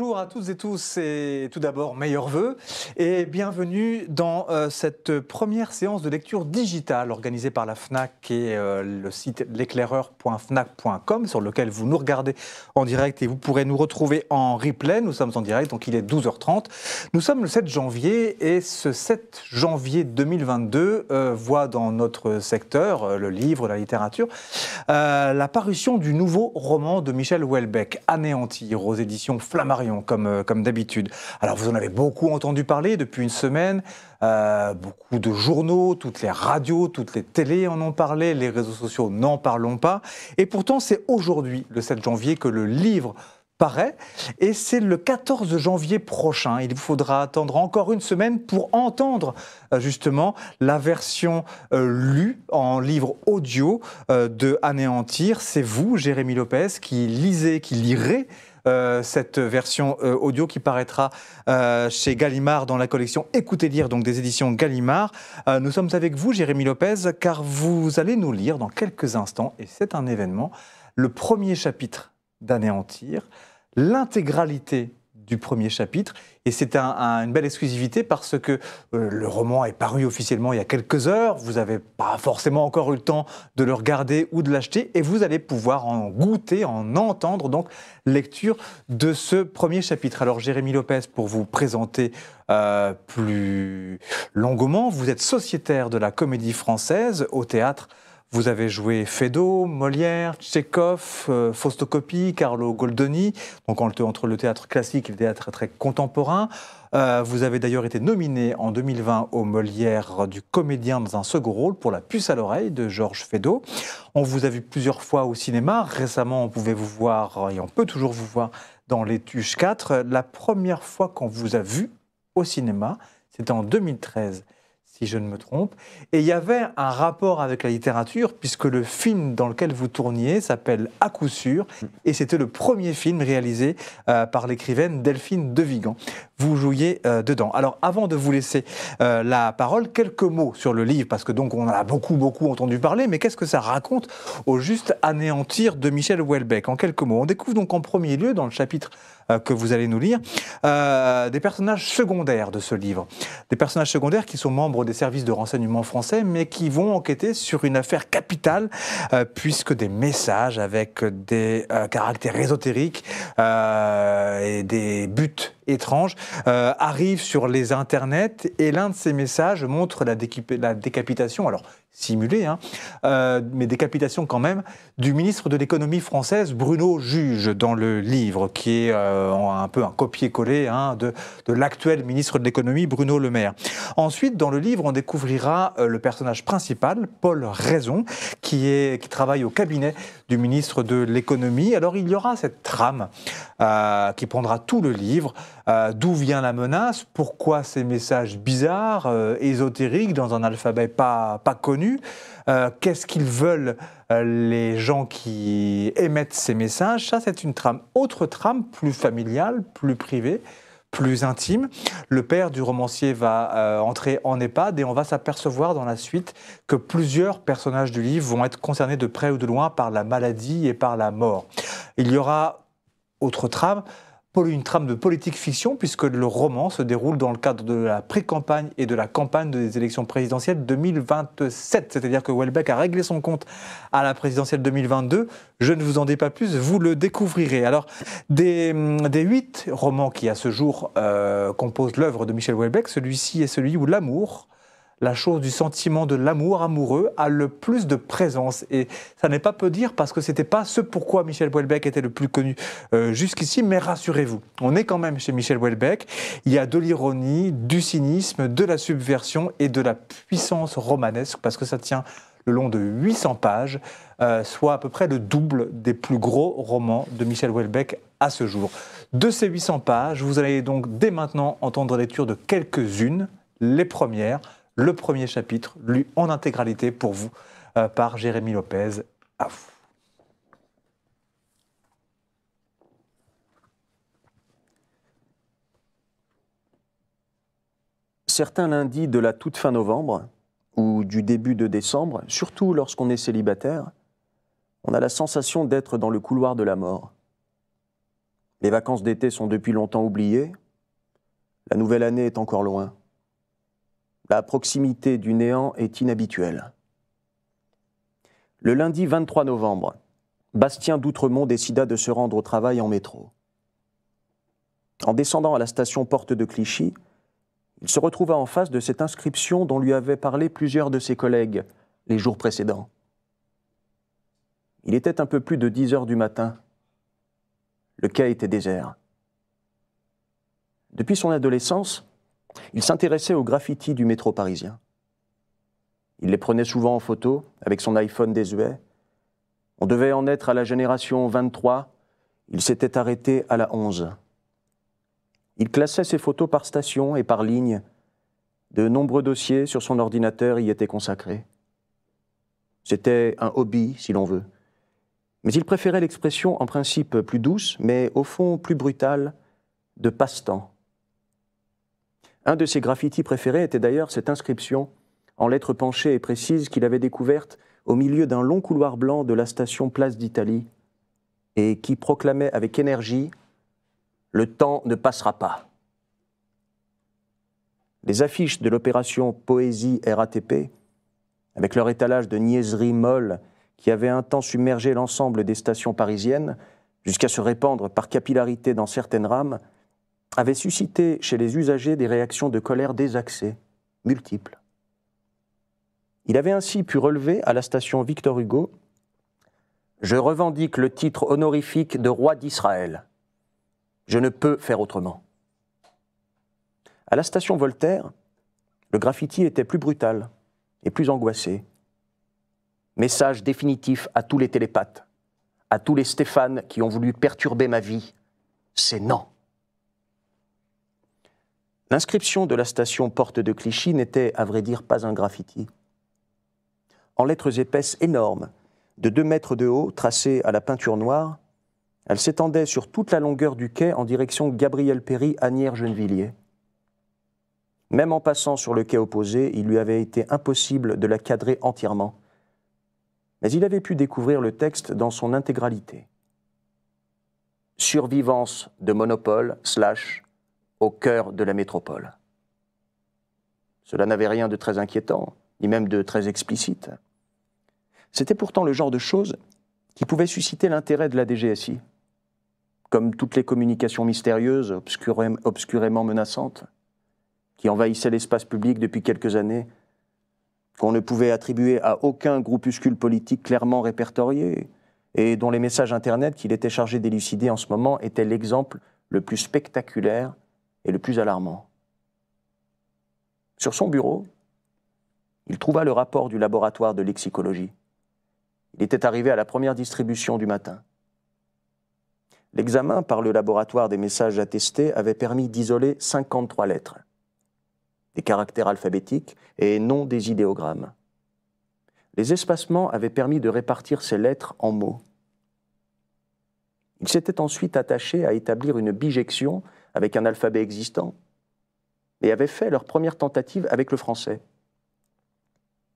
Bonjour à toutes et tous et tout d'abord meilleurs voeux et bienvenue dans euh, cette première séance de lecture digitale organisée par la FNAC et euh, le site l'éclaireur.fnac.com sur lequel vous nous regardez en direct et vous pourrez nous retrouver en replay. Nous sommes en direct donc il est 12h30. Nous sommes le 7 janvier et ce 7 janvier 2022 euh, voit dans notre secteur, le livre, la littérature, la parution du nouveau roman de Michel Houellebecq, Anéantir aux éditions Flammarion. Euh, comme, d'habitude. Alors vous en avez beaucoup entendu parler depuis une semaine, euh, beaucoup de journaux, toutes les radios, toutes les télés en ont parlé, les réseaux sociaux n'en parlons pas. Et pourtant c'est aujourd'hui, le 7 janvier, que le livre paraît, et c'est le 14 janvier prochain. Il faudra attendre encore une semaine pour entendre euh, justement la version lue en livre audio de Anéantir. C'est vous, Jérémy Lopez, qui lisez, qui lirez euh, cette version euh, audio qui paraîtra euh, chez Gallimard dans la collection Écoutez lire, donc des éditions Gallimard. nous sommes avec vous, Jérémy Lopez, car vous allez nous lire dans quelques instants, et c'est un événement, le premier chapitre d'Anéantir, l'intégralité du premier chapitre. Et c'est une belle exclusivité parce que euh, le roman est paru officiellement il y a quelques heures. Vous n'avez pas forcément encore eu le temps de le regarder ou de l'acheter. Et vous allez pouvoir en goûter, en entendre, donc lecture de ce premier chapitre. Alors Jérémy Lopez, pour vous présenter euh, plus longuement, vous êtes sociétaire de la comédie française au théâtre. Vous avez joué Fedot, Molière, Tchekhov, euh, Carlo Goldoni, donc entre le théâtre classique et le théâtre très contemporain. Euh, vous avez d'ailleurs été nominé en 2020 au Molière du comédien dans un second rôle pour La puce à l'oreille de Georges Fedot. On vous a vu plusieurs fois au cinéma. Récemment, on pouvait vous voir, euh, et on peut toujours vous voir, dans Les Tuches 4. La première fois qu'on vous a vu au cinéma, c'était en 2013 si je ne me trompe. Et il y avait un rapport avec la littérature, puisque le film dans lequel vous tourniez s'appelle À coup sûr, et c'était le premier film réalisé euh, par l'écrivaine Delphine de Vigan vous jouiez euh, dedans. Alors avant de vous laisser euh, la parole, quelques mots sur le livre, parce que donc on en a beaucoup, beaucoup entendu parler, mais qu'est-ce que ça raconte au juste anéantir de Michel Houellebecq En quelques mots, on découvre donc en premier lieu, dans le chapitre euh, que vous allez nous lire, des personnages secondaires de ce livre. Des personnages secondaires qui sont membres des services de renseignement français, mais qui vont enquêter sur une affaire capitale, puisque des messages avec des caractères ésotériques et des buts étrange, euh, arrive sur les internets et l'un de ces messages montre la, la décapitation. Alors, simulé, hein. euh, mais décapitation quand même, du ministre de l'économie française, Bruno Juge, dans le livre, qui est euh, un peu un copier-coller hein, de, l'actuel ministre de l'économie, Bruno Le Maire. Ensuite, dans le livre, on découvrira euh, le personnage principal, Paul Raison, qui, est, qui travaille au cabinet du ministre de l'économie. Alors il y aura cette trame qui prendra tout le livre, d'où vient la menace, pourquoi ces messages bizarres, ésotériques, dans un alphabet pas, pas connu, euh, qu'est-ce qu'ils veulent euh, les gens qui émettent ces messages Ça, c'est une trame. Autre trame, plus familiale, plus privée, plus intime. Le père du romancier va euh, entrer en EHPAD et on va s'apercevoir dans la suite que plusieurs personnages du livre vont être concernés de près ou de loin par la maladie et par la mort. Il y aura autre trame une trame de politique fiction, puisque le roman se déroule dans le cadre de la pré-campagne et de la campagne des élections présidentielles 2027. C'est-à-dire que Welbeck a réglé son compte à la présidentielle 2022. Je ne vous en dis pas plus, vous le découvrirez. Alors, des, mm, huit romans qui, à ce jour, euh, composent l'œuvre de Michel Welbeck, celui-ci est celui où l'amour, la chose du sentiment de l'amour amoureux a le plus de présence. Et ça n'est pas peu dire parce que ce n'était pas ce pourquoi Michel Houellebecq était le plus connu euh, jusqu'ici, mais rassurez-vous, on est quand même chez Michel Houellebecq. Il y a de l'ironie, du cynisme, de la subversion et de la puissance romanesque parce que ça tient le long de 800 pages, euh, soit à peu près le double des plus gros romans de Michel Houellebecq à ce jour. De ces 800 pages, vous allez donc dès maintenant entendre la lecture de quelques-unes, les premières, le premier chapitre, lu en intégralité pour vous euh, par Jérémy Lopez. À Certains lundis de la toute fin novembre ou du début de décembre, surtout lorsqu'on est célibataire, on a la sensation d'être dans le couloir de la mort. Les vacances d'été sont depuis longtemps oubliées, la nouvelle année est encore loin. La proximité du néant est inhabituelle. Le lundi 23 novembre, Bastien d'Outremont décida de se rendre au travail en métro. En descendant à la station Porte de Clichy, il se retrouva en face de cette inscription dont lui avaient parlé plusieurs de ses collègues les jours précédents. Il était un peu plus de 10 heures du matin. Le quai était désert. Depuis son adolescence, il s'intéressait aux graffitis du métro parisien. Il les prenait souvent en photo avec son iPhone désuet. On devait en être à la génération 23. Il s'était arrêté à la 11. Il classait ses photos par station et par ligne. De nombreux dossiers sur son ordinateur y étaient consacrés. C'était un hobby, si l'on veut. Mais il préférait l'expression en principe plus douce, mais au fond plus brutale, de passe-temps. Un de ses graffitis préférés était d'ailleurs cette inscription, en lettres penchées et précises, qu'il avait découverte au milieu d'un long couloir blanc de la station Place d'Italie, et qui proclamait avec énergie Le temps ne passera pas. Les affiches de l'opération Poésie RATP, avec leur étalage de niaiseries molles qui avaient un temps submergé l'ensemble des stations parisiennes, jusqu'à se répandre par capillarité dans certaines rames, avait suscité chez les usagers des réactions de colère désaxées, multiples. Il avait ainsi pu relever à la station Victor Hugo Je revendique le titre honorifique de roi d'Israël. Je ne peux faire autrement. À la station Voltaire, le graffiti était plus brutal et plus angoissé. Message définitif à tous les télépathes, à tous les Stéphanes qui ont voulu perturber ma vie c'est non. L'inscription de la station Porte de Clichy n'était, à vrai dire, pas un graffiti. En lettres épaisses énormes, de deux mètres de haut, tracées à la peinture noire, elle s'étendait sur toute la longueur du quai en direction Gabriel Péry, Agnières genevilliers Même en passant sur le quai opposé, il lui avait été impossible de la cadrer entièrement. Mais il avait pu découvrir le texte dans son intégralité. Survivance de monopole, slash, au cœur de la métropole. Cela n'avait rien de très inquiétant, ni même de très explicite. C'était pourtant le genre de choses qui pouvait susciter l'intérêt de la DGSI, comme toutes les communications mystérieuses, obscurément menaçantes, qui envahissaient l'espace public depuis quelques années, qu'on ne pouvait attribuer à aucun groupuscule politique clairement répertorié, et dont les messages Internet qu'il était chargé d'élucider en ce moment étaient l'exemple le plus spectaculaire et le plus alarmant. Sur son bureau, il trouva le rapport du laboratoire de lexicologie. Il était arrivé à la première distribution du matin. L'examen par le laboratoire des messages attestés avait permis d'isoler 53 lettres, des caractères alphabétiques et non des idéogrammes. Les espacements avaient permis de répartir ces lettres en mots. Il s'était ensuite attaché à établir une bijection avec un alphabet existant, et avaient fait leur première tentative avec le français.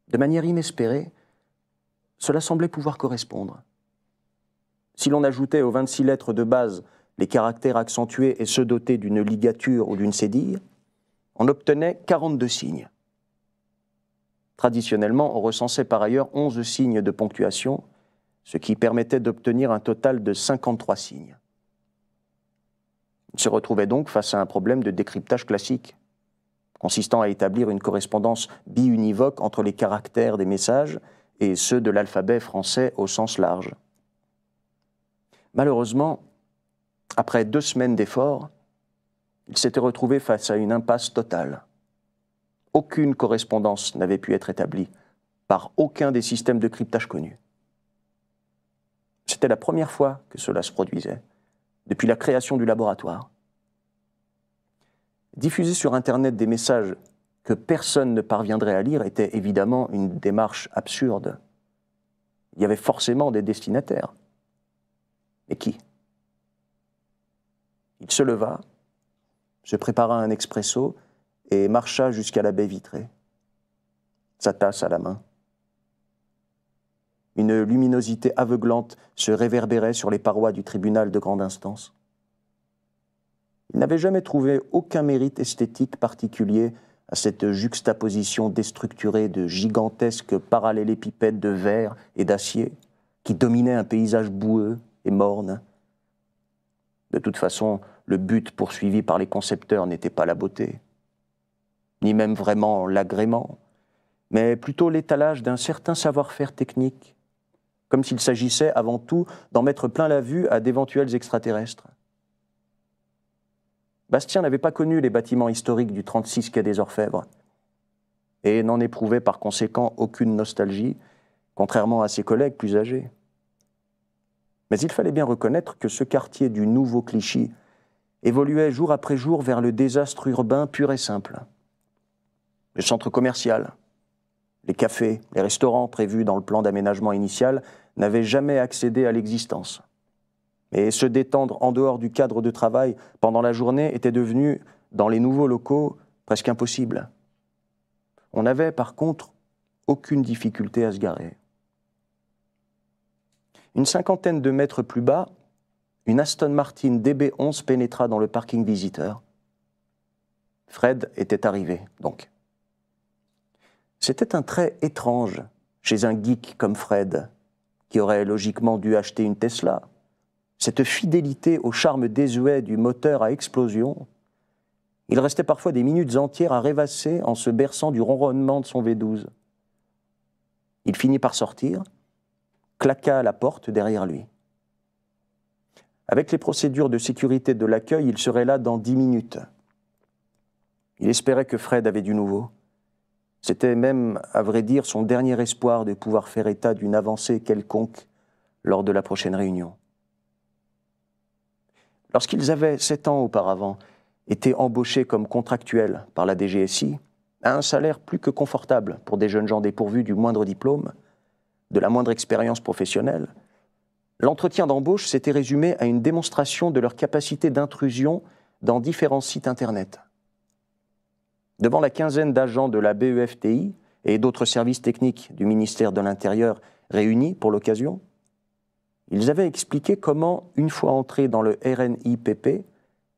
De manière inespérée, cela semblait pouvoir correspondre. Si l'on ajoutait aux 26 lettres de base les caractères accentués et ceux dotés d'une ligature ou d'une cédille, on obtenait 42 signes. Traditionnellement, on recensait par ailleurs 11 signes de ponctuation, ce qui permettait d'obtenir un total de 53 signes se retrouvait donc face à un problème de décryptage classique, consistant à établir une correspondance biunivoque entre les caractères des messages et ceux de l'alphabet français au sens large. Malheureusement, après deux semaines d'efforts, il s'était retrouvé face à une impasse totale. Aucune correspondance n'avait pu être établie par aucun des systèmes de cryptage connus. C'était la première fois que cela se produisait depuis la création du laboratoire. Diffuser sur Internet des messages que personne ne parviendrait à lire était évidemment une démarche absurde. Il y avait forcément des destinataires. Mais qui Il se leva, se prépara un expresso et marcha jusqu'à la baie vitrée, sa tasse à la main une luminosité aveuglante se réverbérait sur les parois du tribunal de grande instance. Il n'avait jamais trouvé aucun mérite esthétique particulier à cette juxtaposition déstructurée de gigantesques parallélépipèdes de verre et d'acier qui dominaient un paysage boueux et morne. De toute façon, le but poursuivi par les concepteurs n'était pas la beauté, ni même vraiment l'agrément, mais plutôt l'étalage d'un certain savoir-faire technique comme s'il s'agissait avant tout d'en mettre plein la vue à d'éventuels extraterrestres. Bastien n'avait pas connu les bâtiments historiques du 36 quai des Orfèvres et n'en éprouvait par conséquent aucune nostalgie, contrairement à ses collègues plus âgés. Mais il fallait bien reconnaître que ce quartier du nouveau Clichy évoluait jour après jour vers le désastre urbain pur et simple. Le centre commercial, les cafés, les restaurants prévus dans le plan d'aménagement initial n'avaient jamais accédé à l'existence. Mais se détendre en dehors du cadre de travail pendant la journée était devenu, dans les nouveaux locaux, presque impossible. On n'avait par contre aucune difficulté à se garer. Une cinquantaine de mètres plus bas, une Aston Martin DB11 pénétra dans le parking visiteur. Fred était arrivé, donc. C'était un trait étrange chez un geek comme Fred, qui aurait logiquement dû acheter une Tesla. Cette fidélité au charme désuet du moteur à explosion, il restait parfois des minutes entières à rêvasser en se berçant du ronronnement de son V12. Il finit par sortir, claqua à la porte derrière lui. Avec les procédures de sécurité de l'accueil, il serait là dans dix minutes. Il espérait que Fred avait du nouveau. C'était même, à vrai dire, son dernier espoir de pouvoir faire état d'une avancée quelconque lors de la prochaine réunion. Lorsqu'ils avaient, sept ans auparavant, été embauchés comme contractuels par la DGSI, à un salaire plus que confortable pour des jeunes gens dépourvus du moindre diplôme, de la moindre expérience professionnelle, l'entretien d'embauche s'était résumé à une démonstration de leur capacité d'intrusion dans différents sites Internet. Devant la quinzaine d'agents de la BEFTI et d'autres services techniques du ministère de l'Intérieur réunis pour l'occasion, ils avaient expliqué comment, une fois entrés dans le RNIPP,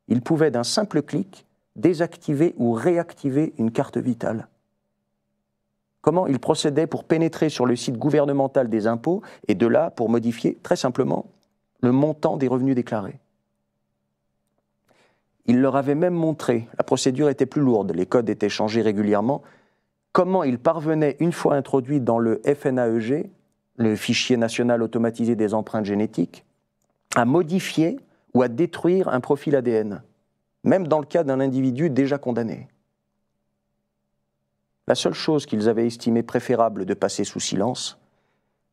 ils pouvaient d'un simple clic désactiver ou réactiver une carte vitale. Comment ils procédaient pour pénétrer sur le site gouvernemental des impôts et de là pour modifier très simplement le montant des revenus déclarés. Il leur avait même montré, la procédure était plus lourde, les codes étaient changés régulièrement, comment ils parvenaient, une fois introduits dans le FNAEG, le fichier national automatisé des empreintes génétiques, à modifier ou à détruire un profil ADN, même dans le cas d'un individu déjà condamné. La seule chose qu'ils avaient estimé préférable de passer sous silence,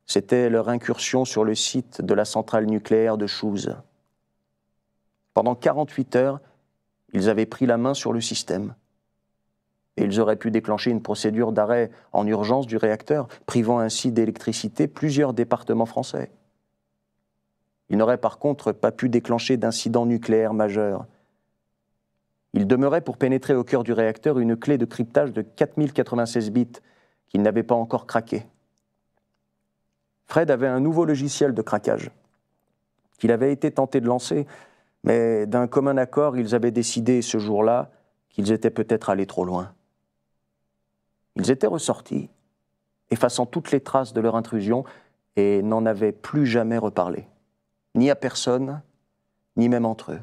c'était leur incursion sur le site de la centrale nucléaire de Chouz. Pendant 48 heures, ils avaient pris la main sur le système. Et ils auraient pu déclencher une procédure d'arrêt en urgence du réacteur, privant ainsi d'électricité plusieurs départements français. Ils n'auraient par contre pas pu déclencher d'incident nucléaire majeur. Il demeurait pour pénétrer au cœur du réacteur une clé de cryptage de 4096 bits qu'ils n'avaient pas encore craquée. Fred avait un nouveau logiciel de craquage qu'il avait été tenté de lancer mais d'un commun accord, ils avaient décidé ce jour-là qu'ils étaient peut-être allés trop loin. Ils étaient ressortis, effaçant toutes les traces de leur intrusion, et n'en avaient plus jamais reparlé, ni à personne, ni même entre eux.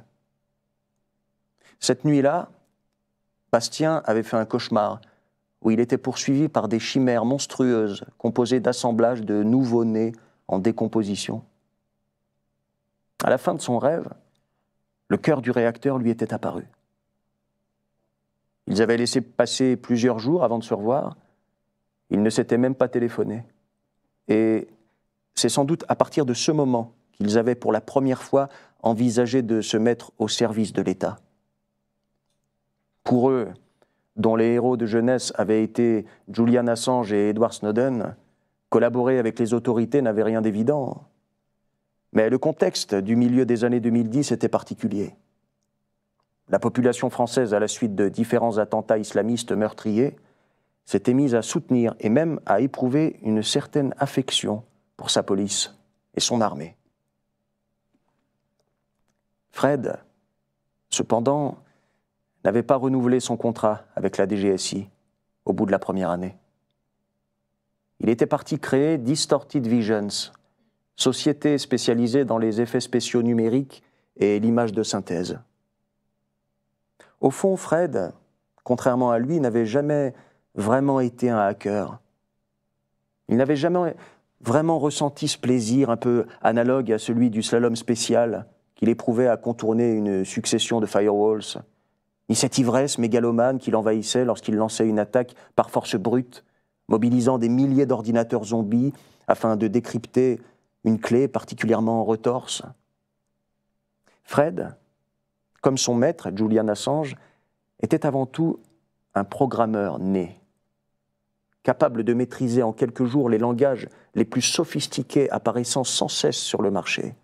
Cette nuit-là, Bastien avait fait un cauchemar où il était poursuivi par des chimères monstrueuses composées d'assemblages de nouveaux-nés en décomposition. À la fin de son rêve, le cœur du réacteur lui était apparu. Ils avaient laissé passer plusieurs jours avant de se revoir. Ils ne s'étaient même pas téléphonés. Et c'est sans doute à partir de ce moment qu'ils avaient pour la première fois envisagé de se mettre au service de l'État. Pour eux, dont les héros de jeunesse avaient été Julian Assange et Edward Snowden, collaborer avec les autorités n'avait rien d'évident. Mais le contexte du milieu des années 2010 était particulier. La population française, à la suite de différents attentats islamistes meurtriers, s'était mise à soutenir et même à éprouver une certaine affection pour sa police et son armée. Fred, cependant, n'avait pas renouvelé son contrat avec la DGSI au bout de la première année. Il était parti créer Distorted Visions, société spécialisée dans les effets spéciaux numériques et l'image de synthèse. Au fond, Fred, contrairement à lui, n'avait jamais vraiment été un hacker. Il n'avait jamais vraiment ressenti ce plaisir un peu analogue à celui du slalom spécial qu'il éprouvait à contourner une succession de firewalls, ni cette ivresse mégalomane qui l'envahissait lorsqu'il lançait une attaque par force brute, mobilisant des milliers d'ordinateurs zombies afin de décrypter une clé particulièrement retorse. Fred, comme son maître, Julian Assange, était avant tout un programmeur né, capable de maîtriser en quelques jours les langages les plus sophistiqués apparaissant sans cesse sur le marché.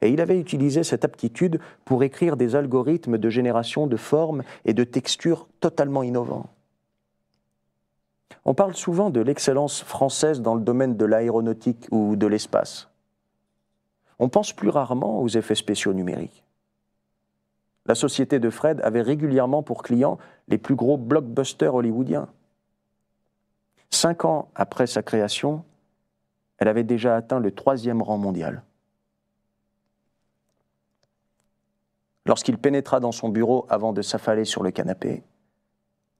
Et il avait utilisé cette aptitude pour écrire des algorithmes de génération de formes et de textures totalement innovants. On parle souvent de l'excellence française dans le domaine de l'aéronautique ou de l'espace. On pense plus rarement aux effets spéciaux numériques. La société de Fred avait régulièrement pour clients les plus gros blockbusters hollywoodiens. Cinq ans après sa création, elle avait déjà atteint le troisième rang mondial. Lorsqu'il pénétra dans son bureau avant de s'affaler sur le canapé,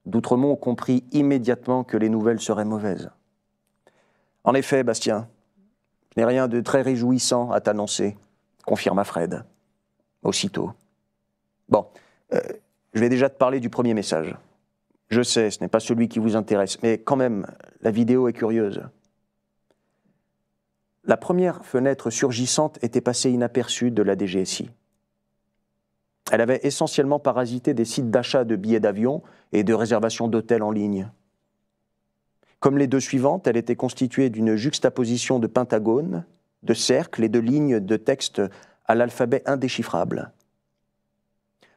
D'Outremont compris immédiatement que les nouvelles seraient mauvaises. En effet, Bastien, je n'ai rien de très réjouissant à t'annoncer, confirma Fred. Aussitôt. Bon, euh, je vais déjà te parler du premier message. Je sais, ce n'est pas celui qui vous intéresse, mais quand même, la vidéo est curieuse. La première fenêtre surgissante était passée inaperçue de la DGSI elle avait essentiellement parasité des sites d'achat de billets d'avion et de réservation d'hôtels en ligne. Comme les deux suivantes, elle était constituée d'une juxtaposition de pentagones, de cercles et de lignes de texte à l'alphabet indéchiffrable.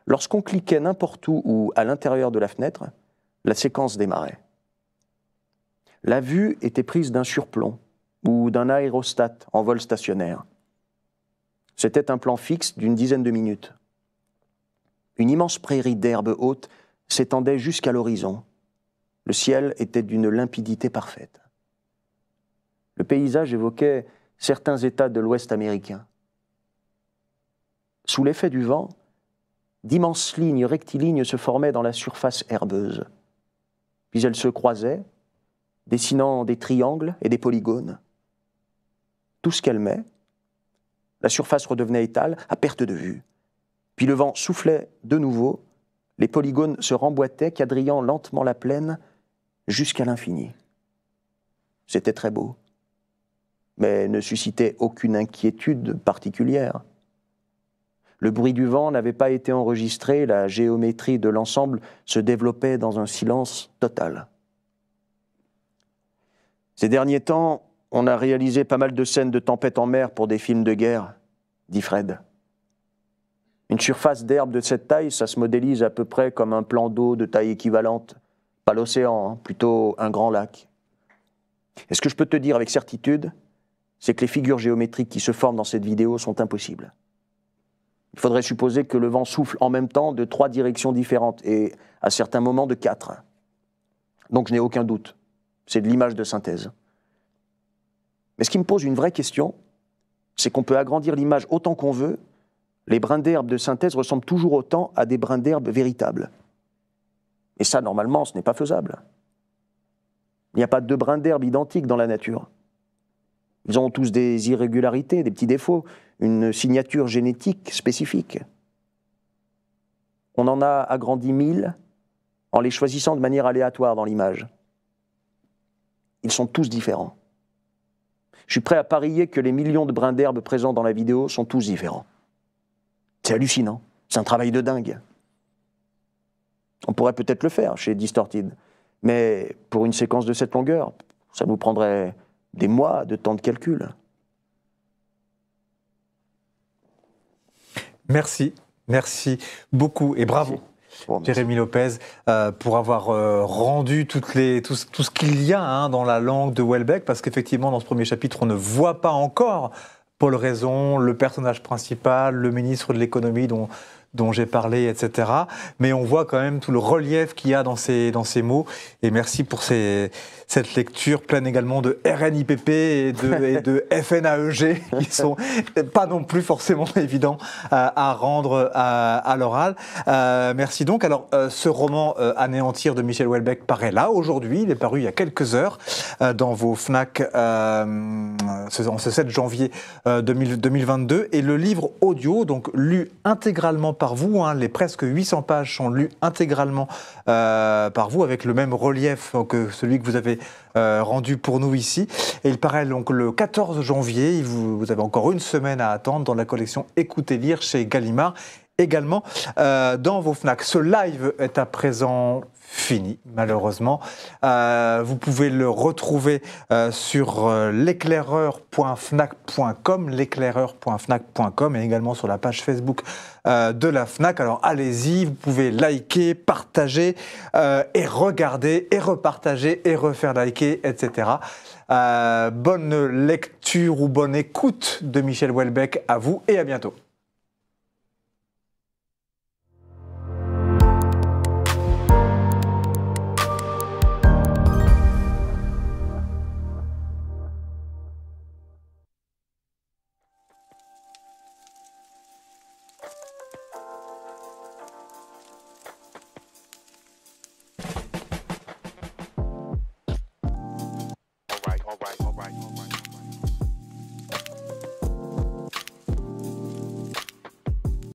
Lorsqu'on cliquait n'importe où ou à l'intérieur de la fenêtre, la séquence démarrait. La vue était prise d'un surplomb ou d'un aérostat en vol stationnaire. C'était un plan fixe d'une dizaine de minutes. Une immense prairie d'herbes hautes s'étendait jusqu'à l'horizon. Le ciel était d'une limpidité parfaite. Le paysage évoquait certains États de l'Ouest américain. Sous l'effet du vent, d'immenses lignes rectilignes se formaient dans la surface herbeuse. Puis elles se croisaient, dessinant des triangles et des polygones. Tout ce qu'elles met, la surface redevenait étale à perte de vue. Puis le vent soufflait de nouveau, les polygones se remboîtaient, quadrillant lentement la plaine jusqu'à l'infini. C'était très beau, mais ne suscitait aucune inquiétude particulière. Le bruit du vent n'avait pas été enregistré, la géométrie de l'ensemble se développait dans un silence total. Ces derniers temps, on a réalisé pas mal de scènes de tempête en mer pour des films de guerre, dit Fred. Une surface d'herbe de cette taille, ça se modélise à peu près comme un plan d'eau de taille équivalente. Pas l'océan, hein, plutôt un grand lac. Et ce que je peux te dire avec certitude, c'est que les figures géométriques qui se forment dans cette vidéo sont impossibles. Il faudrait supposer que le vent souffle en même temps de trois directions différentes et à certains moments de quatre. Donc je n'ai aucun doute. C'est de l'image de synthèse. Mais ce qui me pose une vraie question, c'est qu'on peut agrandir l'image autant qu'on veut les brins d'herbe de synthèse ressemblent toujours autant à des brins d'herbe véritables. Et ça, normalement, ce n'est pas faisable. Il n'y a pas deux brins d'herbe identiques dans la nature. Ils ont tous des irrégularités, des petits défauts, une signature génétique spécifique. On en a agrandi mille en les choisissant de manière aléatoire dans l'image. Ils sont tous différents. Je suis prêt à parier que les millions de brins d'herbe présents dans la vidéo sont tous différents. C'est hallucinant. C'est un travail de dingue. On pourrait peut-être le faire chez Distorted. Mais pour une séquence de cette longueur, ça nous prendrait des mois de temps de calcul. Merci, merci beaucoup et bravo. Jérémy Lopez, euh, pour avoir euh, rendu toutes les, tout, ce qu'il y a hein, dans la langue de Welbeck, parce qu'effectivement, dans ce premier chapitre, on ne voit pas encore Paul Raison, le personnage principal, le ministre de l'économie dont, dont j'ai parlé, etc. Mais on voit quand même tout le relief qu'il y a dans ces, dans ces mots. Et merci pour ces, cette lecture pleine également de RNIPP et de, FNAEG qui sont pas non plus forcément évidents à, rendre à, l'oral. Euh, merci donc. Alors, euh, ce roman euh, Anéantir de Michel Houellebecq paraît là aujourd'hui. Il est paru il y a quelques heures dans vos FNAC ce 7 janvier 2022. Et le livre audio, donc lu intégralement par vous, hein, les presque 800 pages sont lues intégralement par vous avec le même relief que celui que vous avez euh, rendu pour nous ici. il paraît donc le 14 janvier. Vous, vous avez encore une semaine à attendre dans la collection Écoutez lire chez Gallimard également euh, dans vos FNAC. Ce live est à présent fini, malheureusement. Euh, vous pouvez le retrouver euh, sur l'éclaireur.fnac.com, l'éclaireur.fnac.com et également sur la page Facebook de la FNAC. Alors allez-y, vous pouvez liker, partager et regarder et repartager et refaire liker, etc. bonne lecture ou bonne écoute de Michel Welbeck à vous et à bientôt.